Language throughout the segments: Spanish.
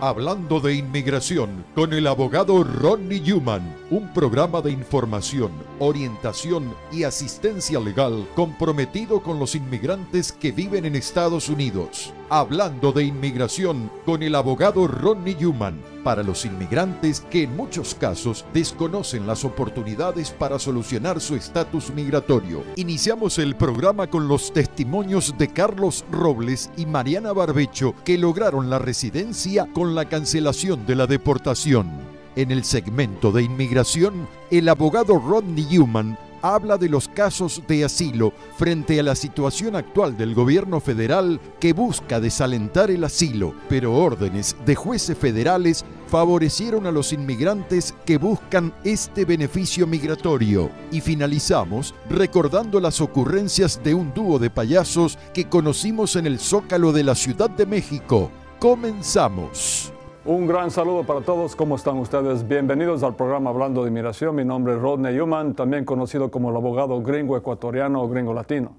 hablando de inmigración con el abogado Ronnie Newman un programa de información, orientación y asistencia legal comprometido con los inmigrantes que viven en Estados Unidos. Hablando de inmigración con el abogado Ronnie Newman para los inmigrantes que en muchos casos desconocen las oportunidades para solucionar su estatus migratorio. Iniciamos el programa con los testimonios de Carlos Robles y Mariana Barbecho que lograron la residencia con la cancelación de la deportación. En el segmento de inmigración, el abogado Rodney Newman habla de los casos de asilo frente a la situación actual del gobierno federal que busca desalentar el asilo, pero órdenes de jueces federales favorecieron a los inmigrantes que buscan este beneficio migratorio. Y finalizamos recordando las ocurrencias de un dúo de payasos que conocimos en el Zócalo de la Ciudad de México. Comenzamos. Un gran saludo para todos, ¿cómo están ustedes? Bienvenidos al programa Hablando de Inmigración. Mi nombre es Rodney Human, también conocido como el abogado gringo ecuatoriano o gringo latino.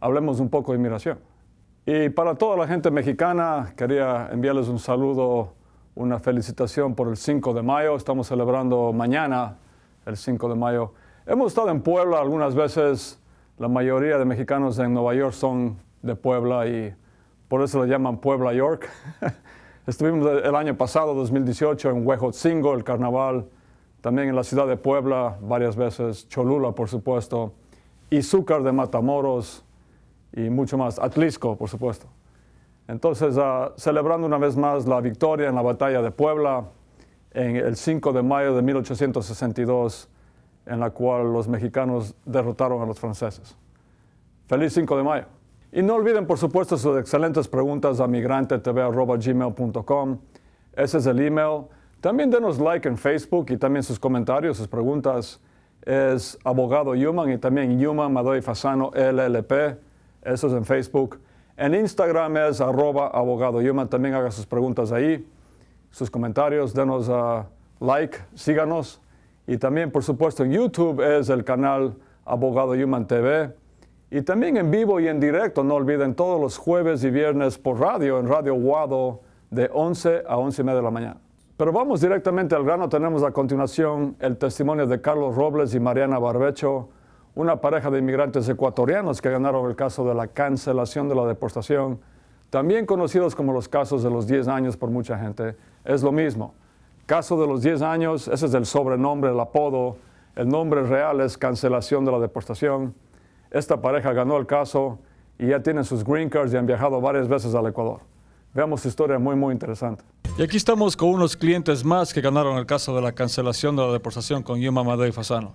Hablemos un poco de inmigración. Y para toda la gente mexicana, quería enviarles un saludo, una felicitación por el 5 de mayo. Estamos celebrando mañana el 5 de mayo. Hemos estado en Puebla algunas veces. La mayoría de mexicanos en Nueva York son de Puebla y por eso lo llaman Puebla York. Estuvimos el año pasado, 2018, en Huejotzingo, el carnaval, también en la ciudad de Puebla varias veces, Cholula, por supuesto, Izúcar de Matamoros y mucho más, Atlisco, por supuesto. Entonces, ah, celebrando una vez más la victoria en la batalla de Puebla, en el 5 de mayo de 1862, en la cual los mexicanos derrotaron a los franceses. Feliz 5 de mayo. Y no olviden, por supuesto, sus excelentes preguntas a migrantetv.gmail.com. Ese es el email. También denos like en Facebook y también sus comentarios, sus preguntas. Es abogado Yuman y también Yuman Madoy Fasano LLP. Eso es en Facebook. En Instagram es arroba abogado Human. También haga sus preguntas ahí, sus comentarios. Denos ah, like, síganos. Y también, por supuesto, en YouTube es el canal Abogado Yuman TV. Y también en vivo y en directo, no olviden, todos los jueves y viernes por radio, en Radio Guado, de 11 a 11 y media de la mañana. Pero vamos directamente al grano, tenemos a continuación el testimonio de Carlos Robles y Mariana Barbecho, una pareja de inmigrantes ecuatorianos que ganaron el caso de la cancelación de la deportación, también conocidos como los casos de los 10 años por mucha gente, es lo mismo. Caso de los 10 años, ese es el sobrenombre, el apodo, el nombre real es cancelación de la deportación. Esta pareja ganó el caso y ya tienen sus green cards y han viajado varias veces al Ecuador. Veamos su historia muy, muy interesante. Y aquí estamos con unos clientes más que ganaron el caso de la cancelación de la deportación con Yuma Madei Fasano.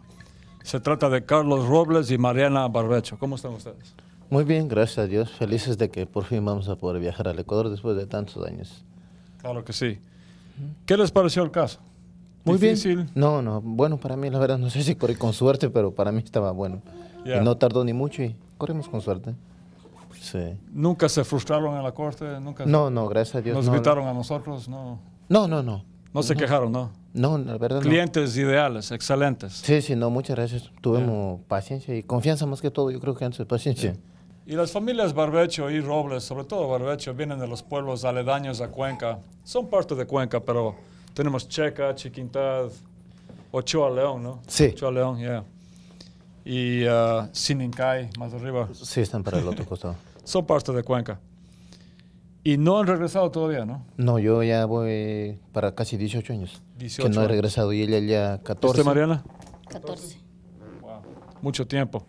Se trata de Carlos Robles y Mariana Barbecho. ¿Cómo están ustedes? Muy bien, gracias a Dios. Felices de que por fin vamos a poder viajar al Ecuador después de tantos años. Claro que sí. ¿Qué les pareció el caso? Muy ¿Difícil? bien. No, no. Bueno, para mí, la verdad, no sé si por, con suerte, pero para mí estaba bueno. Y no tardó ni mucho y corrimos con suerte. Sí. ¿Nunca se frustraron en la corte? ¿Nunca no, no, gracias a Dios. ¿Nos invitaron a nosotros? No, no, no. No, no se quejaron, ¿no? No, la verdad Clientes ideales, excelentes. Sí, sí, no, muchas gracias. Tuvimos paciencia y confianza más que todo, yo creo que antes paciencia. Y las familias Barbecho y Robles, sobre todo Barbecho, vienen de los pueblos aledaños a Cuenca. Son parte de Cuenca, pero tenemos Checa, Chiquintad, Ochoa León, ¿no? Sí. Ochoa León, ya y uh, más arriba. Sí, están para el otro costado. Son parte de Cuenca. Y no han regresado todavía, ¿no? No, yo ya voy para casi 18 años. que no he regresado y ella ya 14. ¿Usted, Mariana? 14. Wow. Mucho tiempo.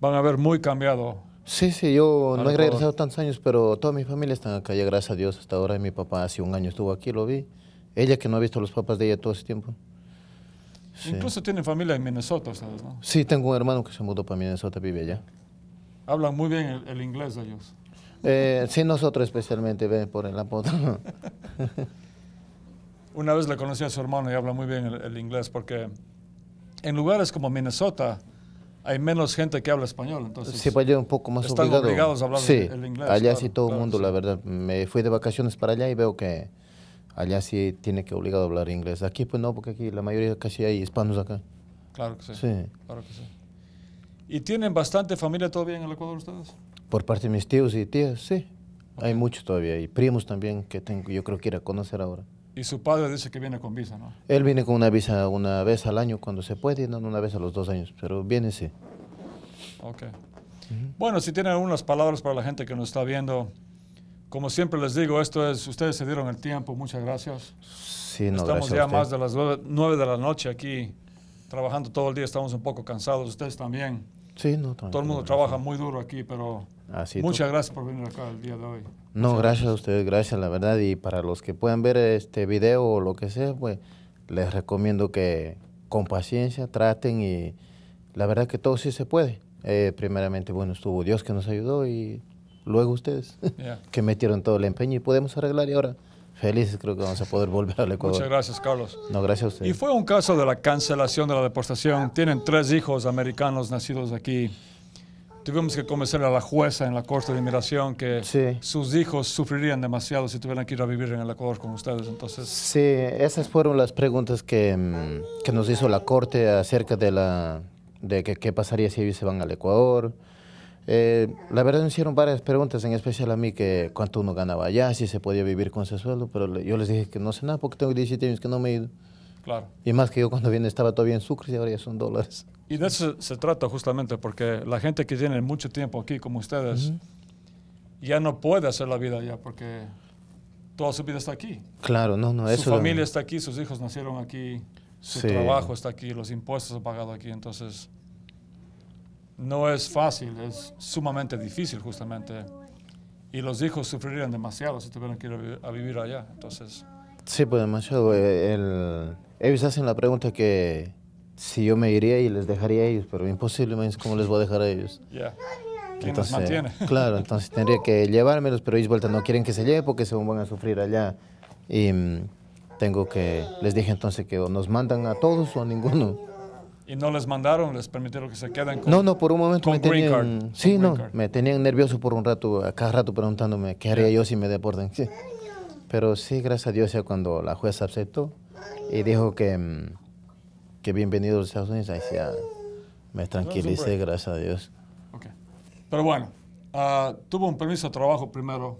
Van a ver muy cambiado. Sí, sí, yo no he regresado tantos años, pero toda mi familia está acá, ya gracias a Dios. Hasta ahora mi papá hace un año estuvo aquí, lo vi. Ella que no ha visto a los papás de ella todo ese tiempo. Incluso tienen familia en Minnesota ¿sabes? Sí, tengo un hermano que se mudó para Minnesota, vive allá. Hablan muy bien el, inglés ellos. Eh, sí, nosotros especialmente, ve, por el apodo. Una vez le conocí a su hermano y habla muy bien el, inglés porque en lugares como Minnesota hay menos gente que habla español. Entonces sí, pues yo un poco más están obligados a hablar el, inglés. Allá sí todo el mundo, la verdad. Me fui de vacaciones para allá y veo que allá sí tiene que obligado a hablar inglés. Aquí pues no, porque aquí la mayoría casi hay hispanos acá. Claro que sí. sí. Claro que sí. ¿Y tienen bastante familia todavía en el Ecuador ustedes? Por parte de mis tíos y tías, sí. Hay muchos todavía y primos también que tengo, yo creo que ir a conocer ahora. Y su padre dice que viene con visa, ¿no? Él viene con una visa una vez al año cuando se puede, no una vez a los dos años, pero viene sí. Ok. Bueno, si tienen algunas palabras para la gente que nos está viendo, como siempre les digo, esto es, ustedes se dieron el tiempo, muchas gracias. Sí, no, Estamos ya más de las 9 de la noche aquí, trabajando todo el día, estamos un poco cansados, ustedes también. Sí, no, también. Todo el mundo trabaja muy duro aquí, pero Así muchas gracias por venir acá el día de hoy. No, gracias, a ustedes, gracias, la verdad. Y para los que puedan ver este video o lo que sea, pues les recomiendo que con paciencia traten y la verdad que todo sí se puede. Eh, primeramente, bueno, estuvo Dios que nos ayudó y luego ustedes, que metieron todo el empeño y podemos arreglar y ahora felices creo que vamos a poder volver al Ecuador. Muchas gracias, Carlos. No, gracias a ustedes. Y fue un caso de la cancelación de la deportación. Tienen tres hijos americanos nacidos aquí. Tuvimos que convencer a la jueza en la Corte de Inmigración que sus hijos sufrirían demasiado si tuvieran que ir a vivir en el Ecuador con ustedes. Entonces... Sí, esas fueron las preguntas que, mm, que nos hizo la Corte acerca de, la, de qué pasaría si ellos se van al Ecuador. Eh, la verdad me hicieron varias preguntas, en especial a mí, que cuánto uno ganaba allá, si se podía vivir con ese sueldo, pero yo les dije que no sé nada porque tengo 17 años que no me he ido. Claro. Y más que yo cuando vine estaba todavía en Sucre y ahora ya son dólares. Y de eso se trata justamente, porque la gente que tiene mucho tiempo aquí, como ustedes, ya no puede hacer la vida allá porque toda su vida está aquí. Claro, no, no. Su familia está aquí, sus hijos nacieron aquí, su trabajo está aquí, los impuestos han pagado aquí, entonces no es fácil, es sumamente difícil justamente. Y los hijos sufrirían demasiado si tuvieran que ir a vivir allá. Entonces. Sí, pues demasiado. Eh, el, ellos hacen la pregunta que si yo me iría y les dejaría a ellos, pero imposible, ¿cómo les voy a dejar a ellos? ¿Quién entonces, mantiene? Claro, entonces tendría que llevármelos, pero ellos vuelta no quieren que se lleve porque se van a sufrir allá. Y mm, tengo que, les dije entonces que o nos mandan a todos o a ninguno. ¿Y no les mandaron? ¿Les permitieron que se quedan con No, no, por un momento me tenían... sí, no, me tenían nervioso por un rato, a cada rato preguntándome qué haría yo si me deportan. Sí. Pero sí, gracias a Dios, ya cuando la jueza aceptó y dijo que, mm, que bienvenido a los Estados Unidos, me tranquilicé, gracias a Dios. Pero bueno, ah, tuvo un permiso de trabajo primero.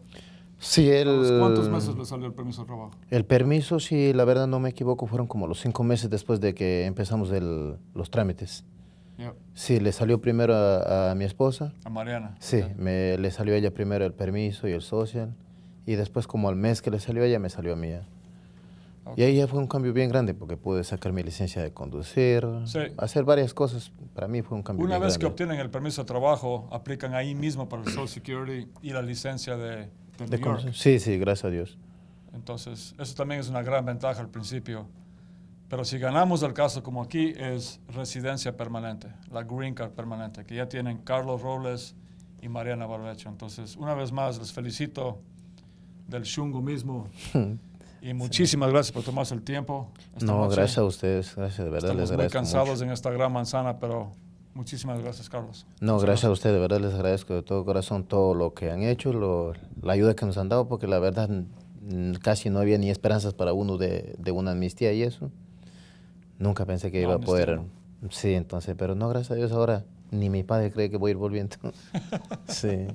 Sí, el, ¿Cuántos meses le salió el permiso de trabajo? El permiso, si la verdad no me equivoco, fueron como los cinco meses después de que empezamos los trámites. Sí, le salió primero a, mi esposa. A Mariana. Sí, me, le salió a ella primero el permiso y el social. Y después, como al mes que le salió a ella, me salió a mí. Y ahí ya fue un cambio bien grande porque pude sacar mi licencia de conducir, hacer varias cosas. Para mí fue un cambio bien grande. Una vez que obtienen el permiso de trabajo, aplican ahí mismo para el Social Security y la licencia de, Sí, sí, gracias a Dios. Entonces, eso también es una gran ventaja al principio. Pero si ganamos el caso como aquí, es residencia permanente, la green card permanente, que ya tienen Carlos Robles y Mariana Barbecho. Entonces, una vez más, les felicito del chungo mismo. Y muchísimas gracias por tomarse el tiempo. no, gracias a ustedes, gracias, de verdad. Estamos muy cansados en esta gran manzana, pero Muchísimas gracias, Carlos. No, gracias, a ustedes, de verdad les agradezco de todo corazón todo lo que han hecho, la ayuda que nos han dado, porque la verdad casi no había ni esperanzas para uno de, una amnistía y eso. Nunca pensé que iba a poder. Sí, entonces, pero no, gracias a Dios ahora ni mi padre cree que voy a ir volviendo. sí.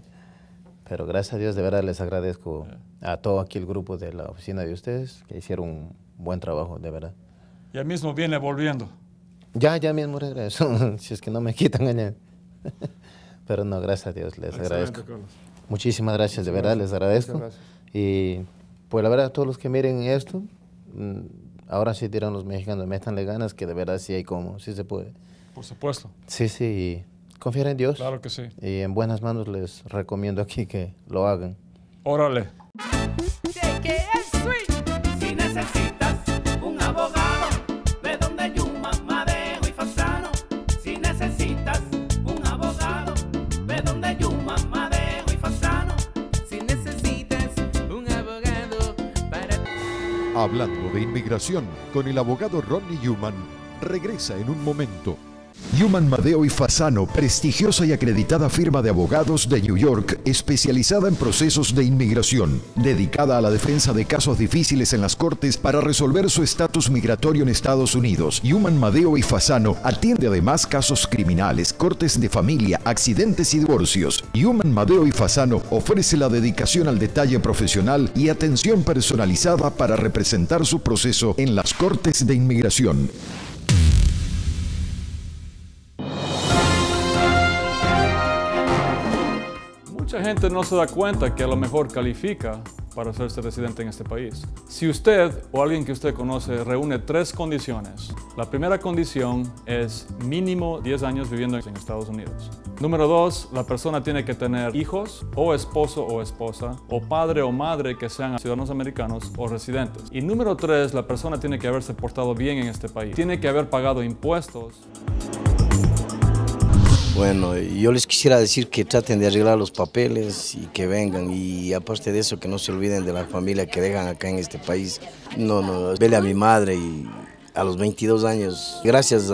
Pero gracias a Dios, de verdad les agradezco a todo aquí el grupo de la oficina de ustedes que hicieron un buen trabajo, de verdad. Ya mismo viene volviendo. Ya, ya mismo regreso, si es que no me quitan Pero no, gracias a Dios, les agradezco. Muchísimas gracias, de verdad, les agradezco. Y pues la verdad, todos los que miren esto, mm, ahora sí dirán los mexicanos, métanle ganas, que de verdad sí hay como, sí se puede. Por supuesto. Sí, sí, confiar en Dios. Claro que sí. Y en buenas manos les recomiendo aquí que lo hagan. Órale. Hablando de inmigración con el abogado Ronnie Human, regresa en un momento. Human Madeo y Fasano, prestigiosa y acreditada firma de abogados de New York, especializada en procesos de inmigración, dedicada a la defensa de casos difíciles en las cortes para resolver su estatus migratorio en Estados Unidos. Human Madeo y Fasano atiende además casos criminales, cortes de familia, accidentes y divorcios. Human Madeo y Fasano ofrece la dedicación al detalle profesional y atención personalizada para representar su proceso en las cortes de inmigración. Mucha gente no se da cuenta que a lo mejor califica para hacerse residente en este país. Si usted o alguien que usted conoce reúne tres condiciones, la primera condición es mínimo 10 años viviendo en Estados Unidos. Número dos, la persona tiene que tener hijos o esposo o esposa o padre o madre que sean ciudadanos americanos o residentes. Y número tres, la persona tiene que haberse portado bien en este país. Tiene que haber pagado impuestos. Bueno, yo les quisiera decir que traten de arreglar los papeles y que vengan. Y aparte de eso, que no se olviden de la familia que dejan acá en este país. No, no, vele a mi madre y a los 22 años. Gracias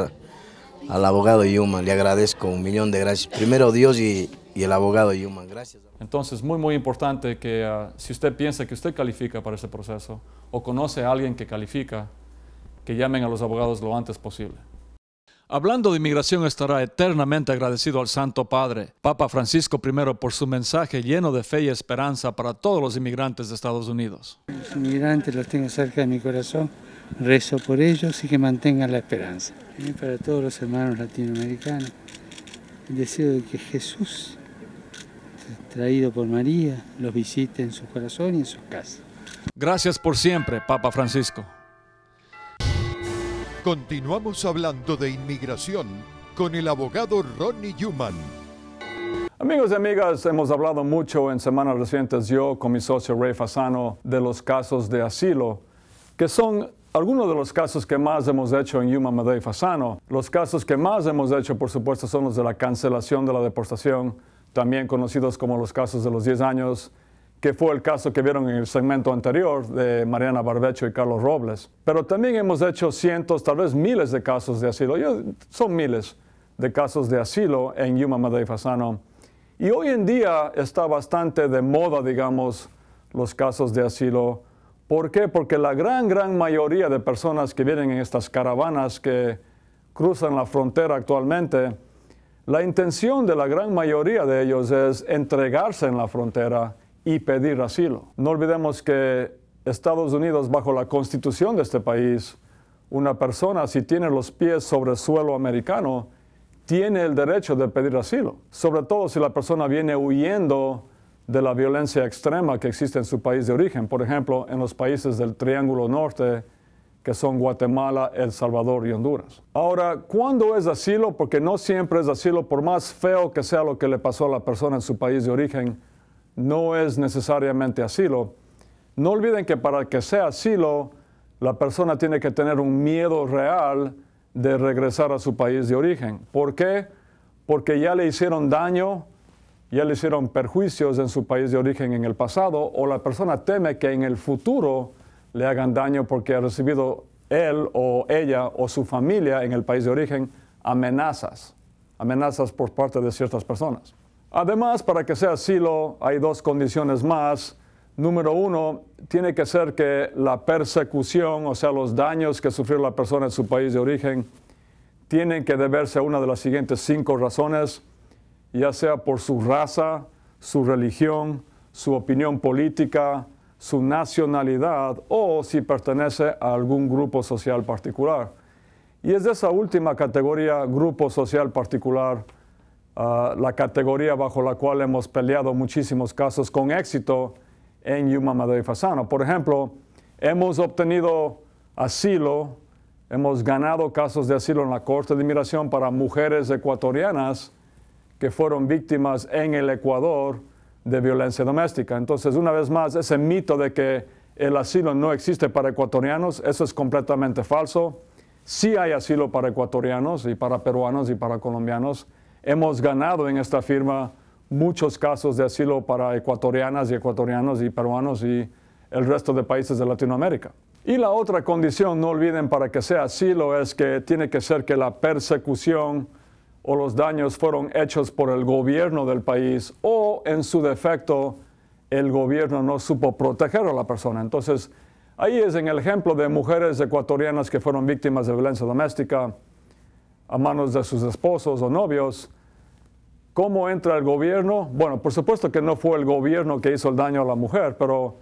al abogado Yuma, le agradezco un millón de gracias. Primero Dios y, el abogado Yuma, gracias. Entonces, muy, muy importante que ah, si usted piensa que usted califica para ese proceso o conoce a alguien que califica, que llamen a los abogados lo antes posible. Hablando de inmigración, estará eternamente agradecido al Santo Padre, Papa Francisco I, por su mensaje lleno de fe y esperanza para todos los inmigrantes de Estados Unidos. Los inmigrantes los tengo cerca de mi corazón, rezo por ellos y que mantengan la esperanza. Y para todos los hermanos latinoamericanos, el deseo de que Jesús, traído por María, los visite en su corazón y en sus casas. Gracias por siempre, Papa Francisco. Continuamos hablando de inmigración con el abogado Ronnie Yuman. Amigos y amigas, hemos hablado mucho en semanas recientes yo con mi socio Ray Fasano de los casos de asilo, que son algunos de los casos que más hemos hecho en Yuma, Madei Fasano. Los casos que más hemos hecho, por supuesto, son los de la cancelación de la deportación, también conocidos como los casos de los 10 años, que fue el caso que vieron en el segmento anterior de Mariana Barbecho y Carlos Robles. Pero también hemos hecho cientos, tal vez miles de casos de asilo. son miles de casos de asilo en Yuma, Madre y Fasano. Y hoy en día está bastante de moda, digamos, los casos de asilo. ¿Por qué? Porque la gran, gran mayoría de personas que vienen en estas caravanas que cruzan la frontera actualmente, la intención de la gran mayoría de ellos es entregarse en la frontera y pedir asilo. No olvidemos que Estados Unidos, bajo la constitución de este país, una persona, si tiene los pies sobre el suelo americano, tiene el derecho de pedir asilo, sobre todo si la persona viene huyendo de la violencia extrema que existe en su país de origen, por ejemplo, en los países del Triángulo Norte, que son Guatemala, El Salvador y Honduras. Ahora, ¿cuándo es asilo? Porque no siempre es asilo, por más feo que sea lo que le pasó a la persona en su país de origen, no es necesariamente asilo. No olviden que para que sea asilo, la persona tiene que tener un miedo real de regresar a su país de origen. ¿Por qué? Porque ya le hicieron daño, ya le hicieron perjuicios en su país de origen en el pasado, o la persona teme que en el futuro le hagan daño porque ha recibido él o ella o su familia en el país de origen amenazas, amenazas por parte de ciertas personas. Además, para que sea asilo, hay dos condiciones más. Número uno, tiene que ser que la persecución, o sea, los daños que sufrió la persona en su país de origen, tienen que deberse a una de las siguientes cinco razones, ya sea por su raza, su religión, su opinión política, su nacionalidad o si pertenece a algún grupo social particular. Y es de esa última categoría, grupo social particular, Ah, la categoría bajo la cual hemos peleado muchísimos casos con éxito en Yuma Madre y Fasano. Por ejemplo, hemos obtenido asilo, hemos ganado casos de asilo en la Corte de Inmigración para mujeres ecuatorianas que fueron víctimas en el Ecuador de violencia doméstica. Entonces, una vez más, ese mito de que el asilo no existe para ecuatorianos, eso es completamente falso. Sí hay asilo para ecuatorianos y para peruanos y para colombianos hemos ganado en esta firma muchos casos de asilo para ecuatorianas y ecuatorianos y peruanos y el resto de países de Latinoamérica. Y la otra condición, no olviden, para que sea asilo es que tiene que ser que la persecución o los daños fueron hechos por el gobierno del país o, en su defecto, el gobierno no supo proteger a la persona. Entonces, ahí es en el ejemplo de mujeres ecuatorianas que fueron víctimas de violencia doméstica, a manos de sus esposos o novios. ¿Cómo entra el gobierno? Bueno, por supuesto que no fue el gobierno que hizo el daño a la mujer, pero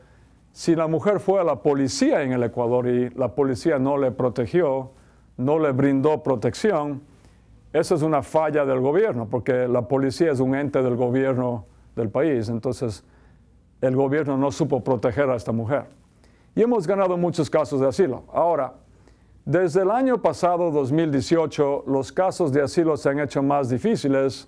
si la mujer fue a la policía en el Ecuador y la policía no le protegió, no le brindó protección, eso es una falla del gobierno, porque la policía es un ente del gobierno del país, entonces el gobierno no supo proteger a esta mujer. Y hemos ganado muchos casos de asilo. Ahora, desde el año pasado 2018, los casos de asilo se han hecho más difíciles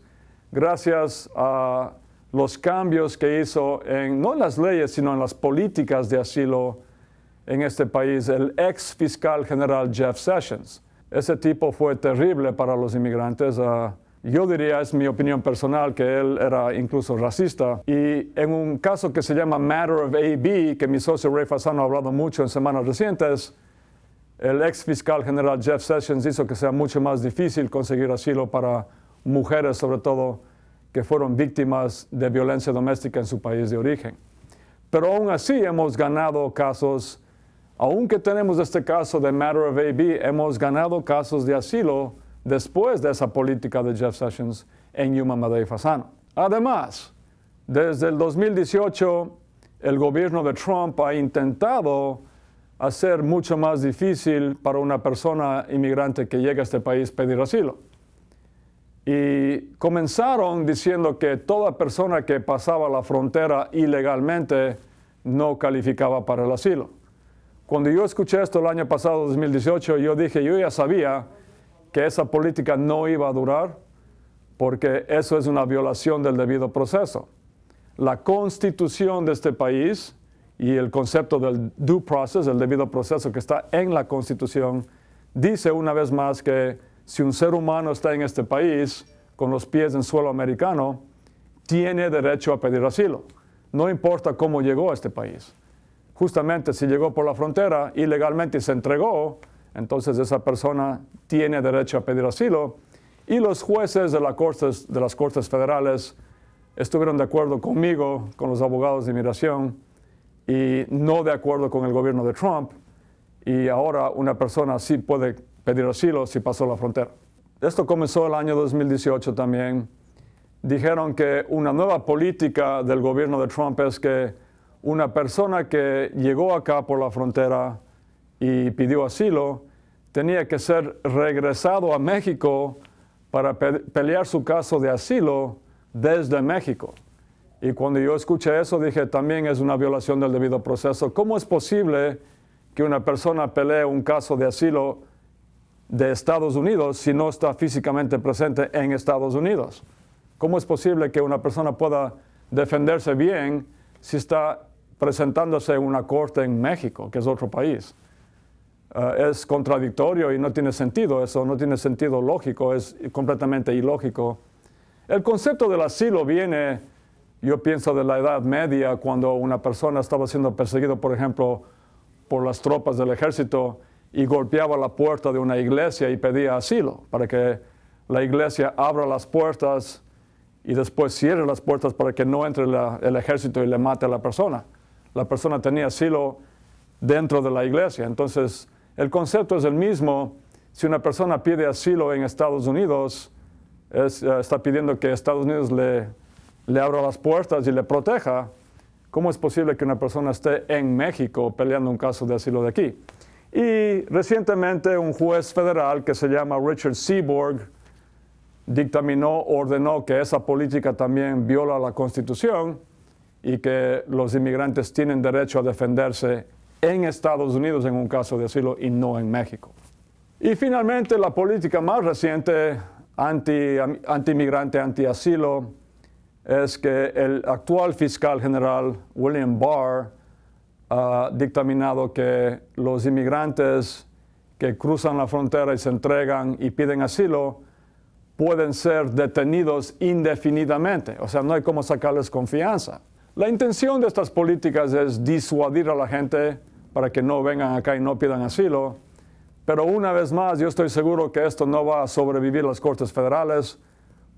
gracias a los cambios que hizo, en, no en las leyes, sino en las políticas de asilo en este país, el ex fiscal general Jeff Sessions. Ese tipo fue terrible para los inmigrantes. Ah, yo diría, es mi opinión personal, que él era incluso racista. Y en un caso que se llama Matter of AB, que mi socio Ray Fasano ha hablado mucho en semanas recientes, el ex fiscal general Jeff Sessions hizo que sea mucho más difícil conseguir asilo para mujeres, sobre todo que fueron víctimas de violencia doméstica en su país de origen. Pero aún así hemos ganado casos, aunque tenemos este caso de Matter of AB, hemos ganado casos de asilo después de esa política de Jeff Sessions en Yuma, y Fasano. Además, desde el 2018, el gobierno de Trump ha intentado hacer mucho más difícil para una persona inmigrante que llega a este país pedir asilo. Y comenzaron diciendo que toda persona que pasaba la frontera ilegalmente no calificaba para el asilo. Cuando yo escuché esto el año pasado, 2018, yo dije, yo ya sabía que esa política no iba a durar porque eso es una violación del debido proceso. La constitución de este país y el concepto del due process, el debido proceso que está en la Constitución, dice una vez más que si un ser humano está en este país con los pies en suelo americano, tiene derecho a pedir asilo, no importa cómo llegó a este país. Justamente si llegó por la frontera ilegalmente y se entregó, entonces esa persona tiene derecho a pedir asilo. Y los jueces de, de las Cortes Federales estuvieron de acuerdo conmigo, con los abogados de inmigración, y no de acuerdo con el gobierno de Trump, y ahora una persona sí puede pedir asilo si pasó la frontera. Esto comenzó el año 2018 también. Dijeron que una nueva política del gobierno de Trump es que una persona que llegó acá por la frontera y pidió asilo tenía que ser regresado a México para pelear su caso de asilo desde México. Y cuando yo escuché eso dije, también es una violación del debido proceso. ¿Cómo es posible que una persona pelee un caso de asilo de Estados Unidos si no está físicamente presente en Estados Unidos? ¿Cómo es posible que una persona pueda defenderse bien si está presentándose en una corte en México, que es otro país? Eh, es contradictorio y no tiene sentido eso, no tiene sentido lógico, es completamente ilógico. El concepto del asilo viene yo pienso de la Edad Media, cuando una persona estaba siendo perseguida, por ejemplo, por las tropas del ejército y golpeaba la puerta de una iglesia y pedía asilo para que la iglesia abra las puertas y después cierre las puertas para que no entre el ejército y le mate a la persona. La persona tenía asilo dentro de la iglesia. Entonces, el concepto es el mismo. Si una persona pide asilo en Estados Unidos, eh, está pidiendo que Estados Unidos le, le abra las puertas y le proteja, ¿cómo es posible que una persona esté en México peleando un caso de asilo de aquí? Y recientemente un juez federal que se llama Richard Seaborg dictaminó, ordenó que esa política también viola la Constitución y que los inmigrantes tienen derecho a defenderse en Estados Unidos en un caso de asilo y no en México. Y finalmente la política más reciente anti-inmigrante, anti inmigrante anti asilo es que el actual fiscal general William Barr ha dictaminado que los inmigrantes que cruzan la frontera y se entregan y piden asilo pueden ser detenidos indefinidamente. O sea, no hay cómo sacarles confianza. La intención de estas políticas es disuadir a la gente para que no vengan acá y no pidan asilo. Pero una vez más, yo estoy seguro que esto no va a sobrevivir las Cortes Federales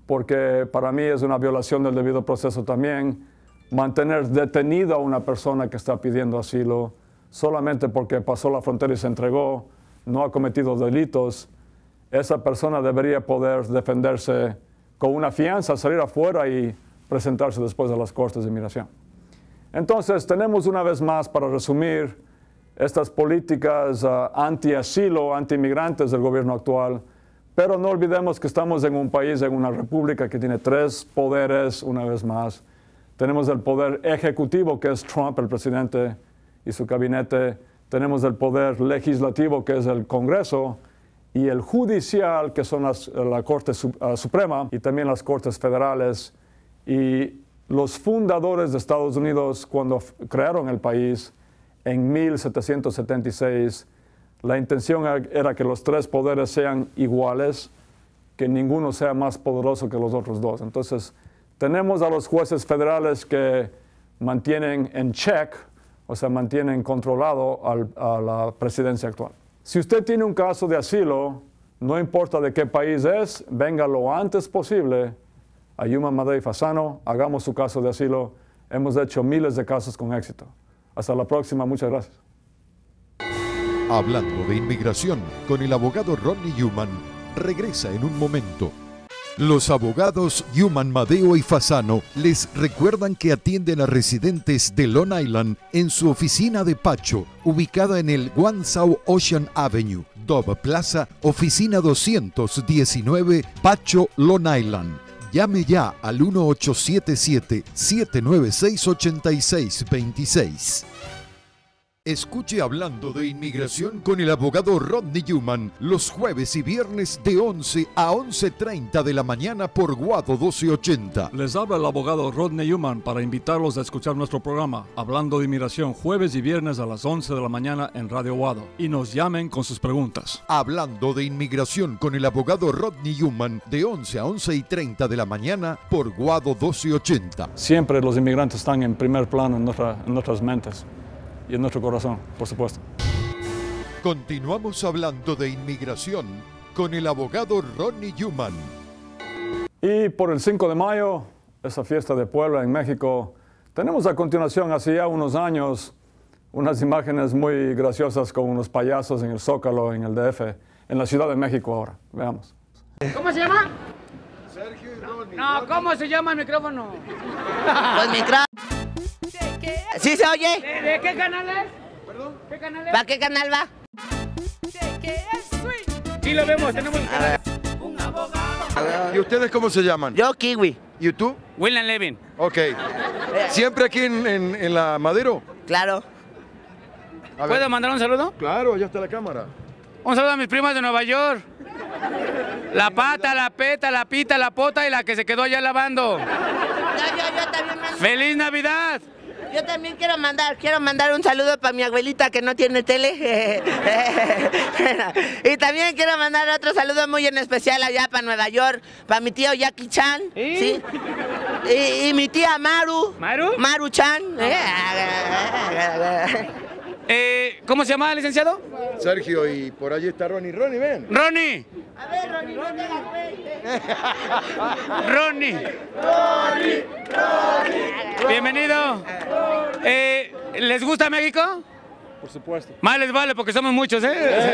porque para mí es una violación del debido proceso también mantener detenida a una persona que está pidiendo asilo solamente porque pasó la frontera y se entregó, no ha cometido delitos. Esa persona debería poder defenderse con una fianza, salir afuera y presentarse después de las Cortes de Inmigración. Entonces, tenemos una vez más, para resumir, estas políticas antiasilo ah, anti-asilo, anti-inmigrantes del gobierno actual, pero no olvidemos que estamos en un país, en una república que tiene tres poderes, una vez más. Tenemos el poder ejecutivo, que es Trump, el presidente, y su gabinete. Tenemos el poder legislativo, que es el Congreso, y el judicial, que son la Corte ah, Suprema, y también las Cortes Federales. Y los fundadores de Estados Unidos, cuando crearon el país, en 1776, la intención er, era que los tres poderes sean iguales, que ninguno sea más poderoso que los otros dos. Entonces, tenemos a los jueces federales que mantienen en check, o sea, mantienen controlado a la presidencia actual. Si usted tiene un caso de asilo, no importa de qué país es, venga lo antes posible a Yuma y Fasano, hagamos su caso de asilo. Hemos hecho miles de casos con éxito. Hasta la próxima, muchas gracias. Hablando de inmigración con el abogado Ronnie Human, regresa en un momento. Los abogados Human Madeo y Fasano les recuerdan que atienden a residentes de Long Island en su oficina de Pacho, ubicada en el Guangzhou Ocean Avenue, Dove Plaza, oficina 219, Pacho, Long Island. Llame ya al 1877 796 8626. Escuche hablando de inmigración con el abogado Rodney human los jueves y viernes de 11 a 11.30 de la mañana por Guado 1280. Les habla el abogado Rodney human para invitarlos a escuchar nuestro programa Hablando de Inmigración jueves y viernes a las 11 de la mañana en Radio Guado y nos llamen con sus preguntas. Hablando de inmigración con el abogado Rodney human de 11 a 11.30 de la mañana por Guado 1280. Siempre los inmigrantes están en primer plano en, en nuestras mentes y en nuestro corazón, por supuesto. Continuamos hablando de inmigración con el abogado Ronnie Yuman. Y por el 5 de mayo, esa fiesta de Puebla en México, tenemos a continuación, hace unos años, unas imágenes muy graciosas con unos payasos en el Zócalo, en el DF, en la Ciudad de México ahora. Veamos. ¿Cómo se llama? Sergio No, ¿cómo se llama el micrófono? Los pues micrófonos. ¿Sí se oye? ¿De, qué canal es? ¿Perdón? ¿Qué canal es? ¿Para qué canal va? Sí lo vemos, tenemos el canal. Un abogado. ¿Y ustedes cómo se llaman? Yo, Kiwi. ¿Y tú? William Levin. Ok. ¿Siempre aquí en, la Madero? Claro. ¿Puedo mandar un saludo? Claro, allá está la cámara. Un saludo a mis primas de Nueva York. La pata, la peta, la pita, la pota y la que se quedó allá lavando. ¡Feliz Navidad! Yo también quiero mandar, quiero mandar un saludo para mi abuelita que no tiene tele. y también quiero mandar otro saludo muy en especial allá para Nueva York, para mi tío Jackie Chan. ¿sí? Y, mi tía Maru. ¿Maru? Maru Chan. Ah. ¿eh? Eh, ¿Cómo se llama, licenciado? Sergio, y por allí está Ronnie. Ronnie, ven. Ronnie. A ver, Ronnie, no la Ronnie. Ronnie, Ronnie. Bienvenido. Eh, ¿Les gusta México? Por supuesto. Más les vale porque somos muchos, ¿eh?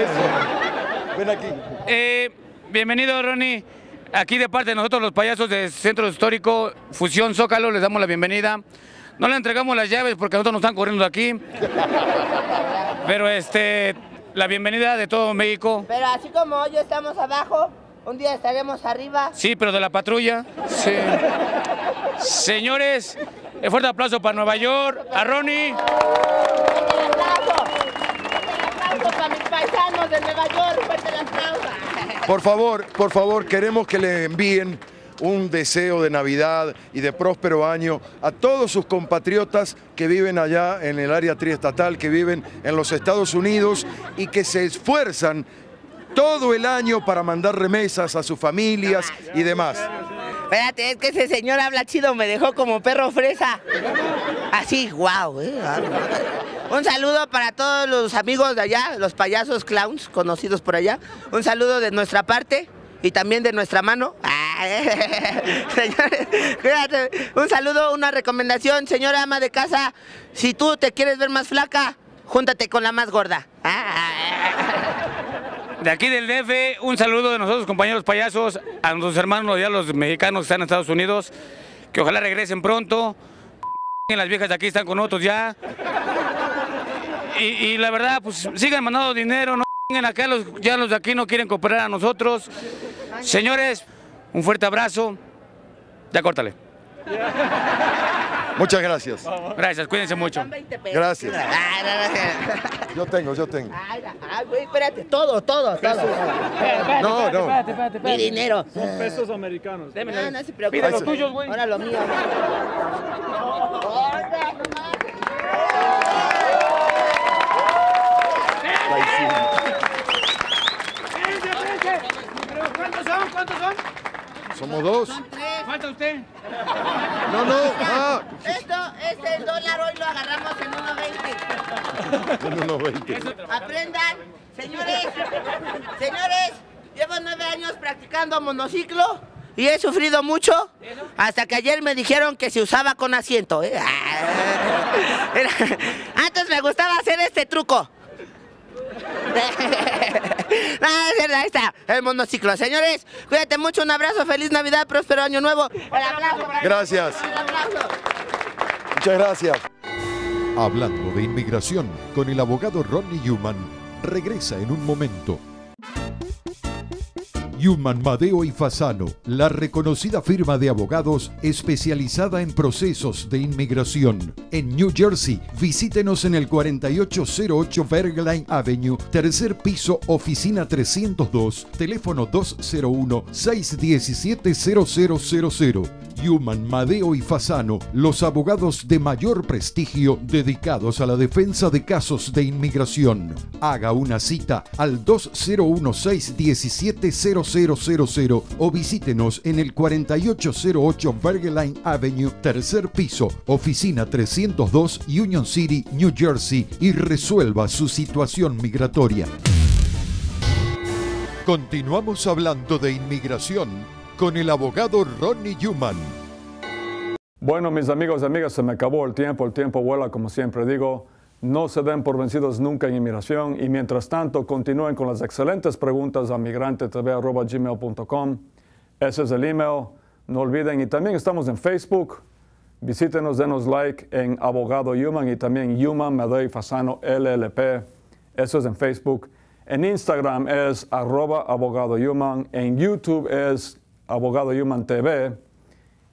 Ven aquí. Eh, bienvenido, Ronnie. Aquí de parte de nosotros, los payasos del Centro Histórico Fusión Zócalo, les damos la bienvenida. No le entregamos las llaves porque nosotros nos están corriendo aquí. Pero este, la bienvenida de todo México. Pero así como hoy estamos abajo, un día estaremos arriba. Sí, pero de la patrulla. Sí. Señores, un fuerte aplauso para Nueva York, a Ronnie. paisanos de Nueva York, fuerte el aplauso. Por favor, por favor, queremos que le envíen un deseo de Navidad y de próspero año a todos sus compatriotas que viven allá en el área triestatal, que viven en los Estados Unidos y que se esfuerzan todo el año para mandar remesas a sus familias y demás. Espérate, es que ese señor habla chido, me dejó como perro fresa. Así, guau. Eh, un saludo para todos los amigos de allá, los payasos clowns conocidos por allá. Un saludo de nuestra parte y también de nuestra mano. Ah, Señores, Un saludo, una recomendación, señora ama de casa. Si tú te quieres ver más flaca, júntate con la más gorda. De aquí del DF, un saludo de nosotros, compañeros payasos, a nuestros hermanos, ya los mexicanos que están en Estados Unidos, que ojalá regresen pronto. Las viejas de aquí están con otros ya. Y, la verdad, pues sigan mandando dinero, no acá, ya los de aquí no quieren cooperar a nosotros. Señores, un fuerte abrazo. Ya córtale. Muchas gracias. Gracias, cuídense mucho. Gracias. Ah, yo tengo, yo tengo. Ay, güey, espérate, todo, todo, No, no. Mi dinero. Son pesos americanos. No, no se preocupe. Pide los tuyos, güey. Ahora los míos. ¿Cuántos son? ¿Cuántos son? Como dos. ¿Falta usted? No, no. Ah. Esto es el dólar, hoy lo agarramos en 1.20. En 1.20. Aprendan, señores, señores, llevo nueve años practicando monociclo y he sufrido mucho hasta que ayer me dijeron que se usaba con asiento. ¿eh? Antes me gustaba hacer este truco. Ah, es verdad, ahí está. El monociclo. Señores, cuídate mucho. Un abrazo. Feliz Navidad, próspero año nuevo. Un aplauso. gracias. Muchas gracias. Hablando de inmigración con el abogado Ronnie Human, regresa en un momento. Human Madeo y Fasano, la reconocida firma de abogados especializada en procesos de inmigración. En New Jersey, visítenos en el 4808 Bergline Avenue, tercer piso, oficina 302, teléfono 201-617-0000. Human Madeo y Fasano, los abogados de mayor prestigio dedicados a la defensa de casos de inmigración. Haga una cita al 201 617 0000 o visítenos en el 4808 Bergeline Avenue, tercer piso, oficina 302 Union City, New Jersey y resuelva su situación migratoria. Continuamos hablando de inmigración con el abogado Ronnie Yuman. Bueno, mis amigos y amigas, se me acabó el tiempo, el tiempo vuela como siempre digo no se den por vencidos nunca en inmigración y mientras tanto continúen con las excelentes preguntas a migrantetv.gmail.com. Ese es el email, no olviden. Y también estamos en Facebook. Visítenos, denos like en Abogado Human y también Human Madei Fasano LLP. Eso es en Facebook. En Instagram es arroba Abogado Human. En YouTube es Abogado Human TV.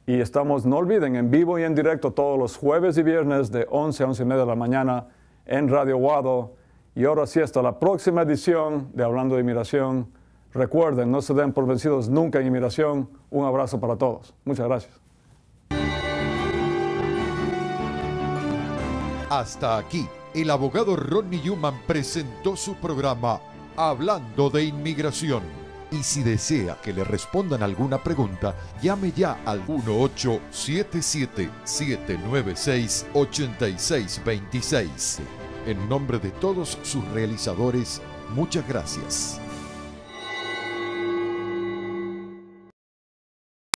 Y estamos, no olviden, en vivo y en directo todos los jueves y viernes de 11 a 11 y media de la mañana en Radio Guado. Y ahora sí, hasta la próxima edición de Hablando de Inmigración. Recuerden, no se den por vencidos nunca en inmigración. Un abrazo para todos. Muchas gracias. Hasta aquí, el abogado Rodney Newman presentó su programa Hablando de Inmigración. Y si desea que le respondan alguna pregunta, llame ya al 1877-796-8626. En nombre de todos sus realizadores, muchas gracias.